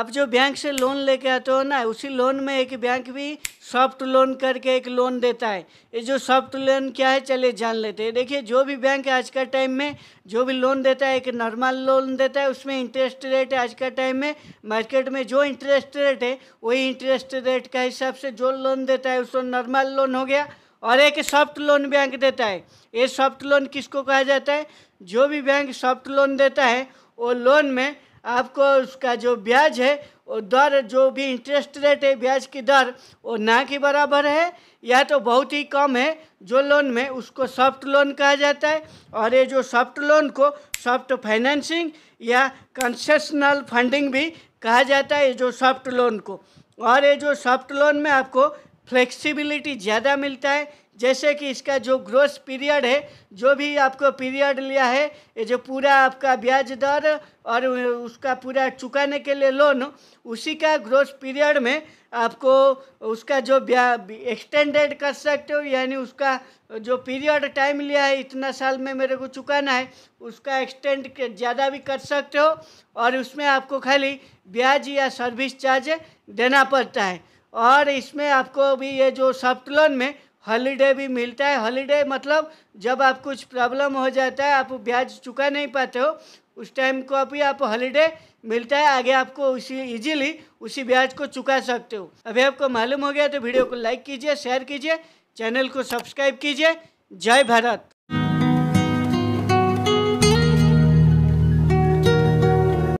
अब जो बैंक से लोन लेके आते हो ना उसी लोन में एक बैंक भी सॉफ्ट लोन करके एक लोन देता है ये जो सॉफ्ट लोन क्या है चलिए जान लेते हैं देखिए जो भी बैंक आज का टाइम में जो भी लोन देता है एक नॉर्मल लोन देता है उसमें इंटरेस्ट रेट आज का टाइम में मार्केट में जो इंटरेस्ट रेट है वही इंटरेस्ट रेट का हिसाब से जो लोन देता है उसको नॉर्मल लोन हो गया और एक सॉफ्ट लोन बैंक देता है ये सॉफ्ट लोन किसको कहा जाता है जो भी बैंक सॉफ्ट लोन देता है वो लोन में आपको उसका जो ब्याज है वो दर जो भी इंटरेस्ट रेट है ब्याज की दर वो ना के बराबर है या तो बहुत ही कम है जो लोन में उसको सॉफ्ट लोन कहा जाता है और ये जो सॉफ्ट लोन को सॉफ्ट फाइनेंसिंग या कंसेशनल फंडिंग भी कहा जाता है ये जो सॉफ्ट लोन को और ये जो सॉफ्ट लोन में आपको फ्लेक्सिबिलिटी ज़्यादा मिलता है जैसे कि इसका जो ग्रोस पीरियड है जो भी आपको पीरियड लिया है ये जो पूरा आपका ब्याज दर और उसका पूरा चुकाने के लिए लोन उसी का ग्रोस पीरियड में आपको उसका जो एक्सटेंडेड कर सकते हो यानी उसका जो पीरियड टाइम लिया है इतना साल में मेरे को चुकाना है उसका एक्सटेंड ज़्यादा भी कर सकते हो और उसमें आपको खाली ब्याज या सर्विस चार्ज देना पड़ता है और इसमें आपको भी ये जो सॉफ्ट लोन में हॉलीडे भी मिलता है हॉलीडे मतलब जब आप कुछ प्रॉब्लम हो जाता है आप ब्याज चुका नहीं पाते हो उस टाइम को अभी आप हॉलीडे मिलता है आगे आपको उसी इजीली उसी ब्याज को चुका सकते हो अभी आपको मालूम हो गया तो वीडियो को लाइक कीजिए शेयर कीजिए चैनल को सब्सक्राइब कीजिए जय भारत